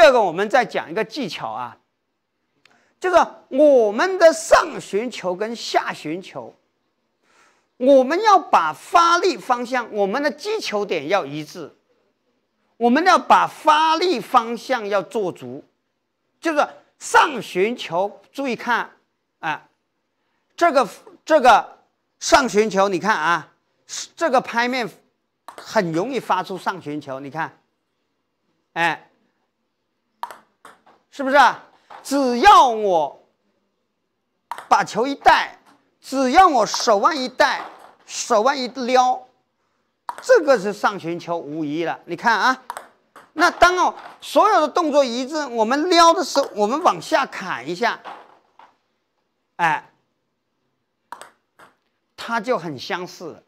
第二个，我们再讲一个技巧啊，就是我们的上旋球跟下旋球，我们要把发力方向，我们的击球点要一致，我们要把发力方向要做足。就是上旋球，注意看啊，这个这个上旋球，你看啊，这个拍面很容易发出上旋球，你看，哎。是不是啊？只要我把球一带，只要我手腕一带，手腕一撩，这个是上旋球无疑了。你看啊，那当哦所有的动作一致，我们撩的时候，我们往下砍一下，哎，它就很相似。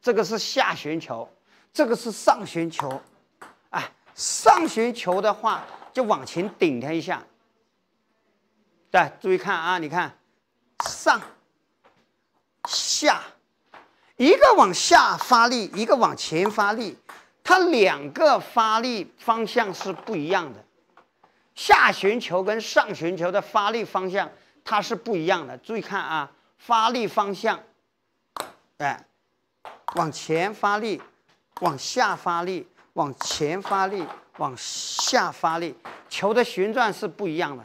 这个是下旋球，这个是上旋球。哎，上旋球的话。就往前顶它一下，对，注意看啊，你看，上下一个往下发力，一个往前发力，它两个发力方向是不一样的，下旋球跟上旋球的发力方向它是不一样的，注意看啊，发力方向，哎，往前发力，往下发力。往前发力，往下发力，球的旋转是不一样的。